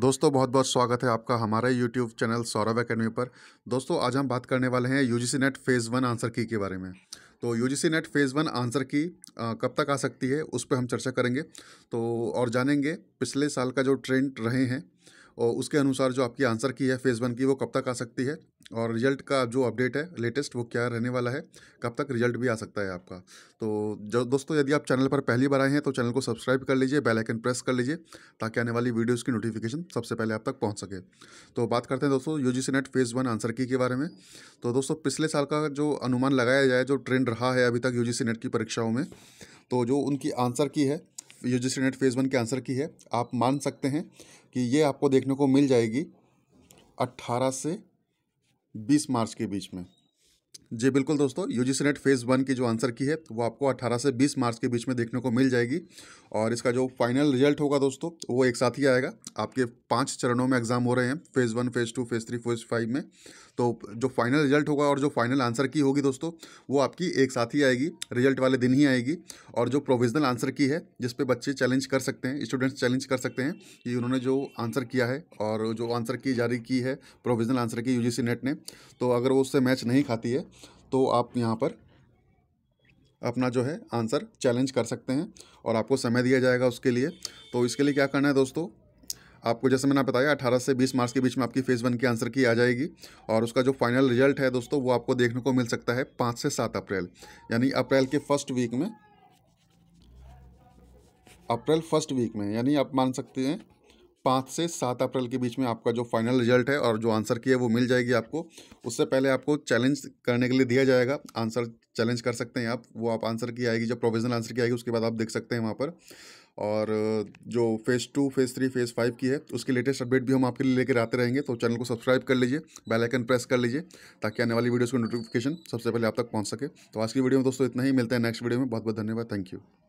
दोस्तों बहुत बहुत स्वागत है आपका हमारे यूट्यूब चैनल सौरभ अकेडमी पर दोस्तों आज हम बात करने वाले हैं C net phase one answer key के बारे में तो C net phase one answer key कब तक आ सकती है उस पर हम चर्चा करेंगे तो और जानेंगे पिछले साल का जो ट्रेंड रहे हैं और उसके अनुसार जो आपकी आंसर की है फेज़ वन की वो कब तक आ सकती है और रिजल्ट का जो अपडेट है लेटेस्ट वो क्या रहने वाला है कब तक रिजल्ट भी आ सकता है आपका तो जो दोस्तों यदि आप चैनल पर पहली बार आए हैं तो चैनल को सब्सक्राइब कर लीजिए बेल आइकन प्रेस कर लीजिए ताकि आने वाली वीडियोस की नोटिफिकेशन सबसे पहले आप तक पहुंच सके तो बात करते हैं दोस्तों U NET phase one answer key के बारे में तो दोस्तों पिछले साल का जो अनुमान लगाया जाए जो ट्रेंड रहा है अभी तक यू नेट की परीक्षाओं में तो जो उनकी आंसर की है यूजीसी नेट फेज़ वन के आंसर की है आप मान सकते हैं कि ये आपको देखने को मिल जाएगी अट्ठारह से बीस मार्च के बीच में जी बिल्कुल दोस्तों U G NET phase one की जो आंसर की है वो आपको 18 से 20 मार्च के बीच में देखने को मिल जाएगी और इसका जो फाइनल रिजल्ट होगा दोस्तों वो एक साथ ही आएगा आपके पांच चरणों में एग्ज़ाम हो रहे हैं phase one phase two phase three phase five में तो जो फाइनल रिजल्ट होगा और जो फाइनल आंसर की होगी दोस्तों वो आपकी एक साथ ही आएगी रिजल्ट वाले दिन ही आएगी और जो प्रोविजनल आंसर की है जिस पे बच्चे चैलेंज कर सकते हैं स्टूडेंट्स चैलेंज कर सकते हैं कि उन्होंने जो आंसर किया है और जो आंसर की जारी की है provisional answer key UGC NET ने तो अगर वो उससे मैच नहीं खाती है तो आप यहाँ पर अपना जो है आंसर चैलेंज कर सकते हैं और आपको समय दिया जाएगा उसके लिए तो इसके लिए क्या करना है दोस्तों आपको जैसे मैंने बताया 18 से 20 मार्च के बीच में आपकी फ़ेज़ वन की आंसर की आ जाएगी और उसका जो फाइनल रिजल्ट है दोस्तों वो आपको देखने को मिल सकता है पाँच से सात अप्रैल यानी अप्रैल के फर्स्ट वीक में अप्रैल फर्स्ट वीक में यानी आप मान सकते हैं पाँच से सात अप्रैल के बीच में आपका जो फाइनल रिजल्ट है और जो आंसर की है वो मिल जाएगी आपको उससे पहले आपको चैलेंज करने के लिए दिया जाएगा आंसर चैलेंज कर सकते हैं आप वो आप आंसर की आएगी जब प्रोविजनल आंसर की आएगी उसके बाद आप देख सकते हैं वहाँ पर और जो phase two phase three phase five की है उसकी लेटेस्ट अपडेट भी हम आपके लिए लेकर आते रहेंगे तो चैनल को सब्सक्राइब कर लीजिए बेल आइकन प्रेस कर लीजिए ताकि आने वाली वीडियोस की नोटिफिकेशन सबसे पहले आप तक पहुंच सके तो आज की वीडियो में दोस्तों इतना ही मिलते हैं नेक्स्ट वीडियो में बहुत बहुत धन्यवाद थैंक यू